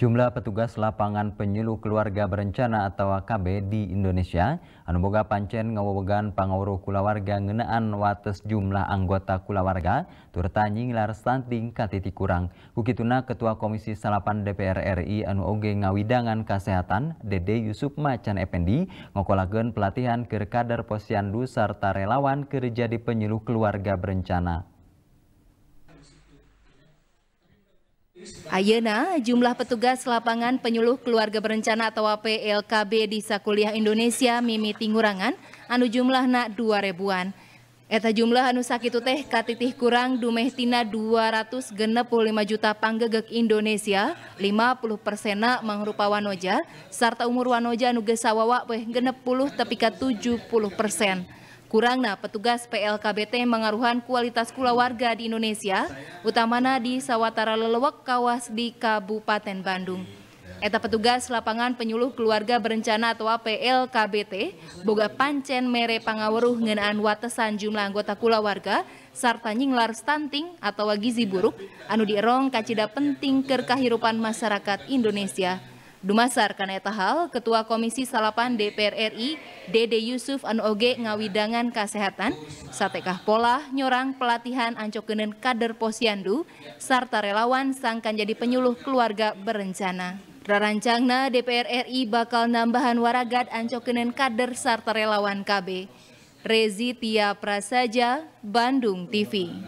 Jumlah petugas lapangan penyuluh keluarga berencana atau KB di Indonesia, anuboga pancen pancen ngawogan pangawruh kulawarga ngenaan wates jumlah anggota kulawarga, turtanyi ngilar stunting katiti kurang. Kukituna Ketua Komisi Salapan DPR RI anu oge ngawidangan kesehatan, Dede Yusuf Macan Ependi, ngokolagen pelatihan ke kader posyandu serta relawan kerja di penyuluh keluarga berencana. Ayena, jumlah petugas lapangan penyuluh keluarga berencana atau PLKB di Sakuliah Indonesia Mimi Tingurangan anu jumlah na dua ribuan. Eta jumlah anu sakitu teh katitih kurang dumehtina 265 juta panggegek Indonesia, 50 persena mangrupa wanoja, serta umur wanoja anu gesawawa peh 60 tepika 70 persen. Kurangna petugas PLKBT mengaruhan kualitas kula warga di Indonesia, utamana di sawatara lelewek kawas di Kabupaten Bandung. Eta petugas lapangan penyuluh keluarga berencana atau PLKBT, boga pancen mere pangaweruh ngenaan watesan jumlah anggota kula warga, serta nyinglar stunting atau gizi buruk, anu dierong kacida penting kerkahirupan masyarakat Indonesia. Dumasar karena hal, Ketua Komisi Salapan DPR RI, Dede Yusuf Anoge Ngawidangan Kesehatan, Satekah Pola, Nyorang Pelatihan Ancokenen Kader Posyandu, serta relawan sangkan jadi penyuluh keluarga berencana. Rarancangna DPR RI bakal nambahan waragat Ancokenen Kader serta relawan KB. Rezi Tia Prasaja, Bandung TV.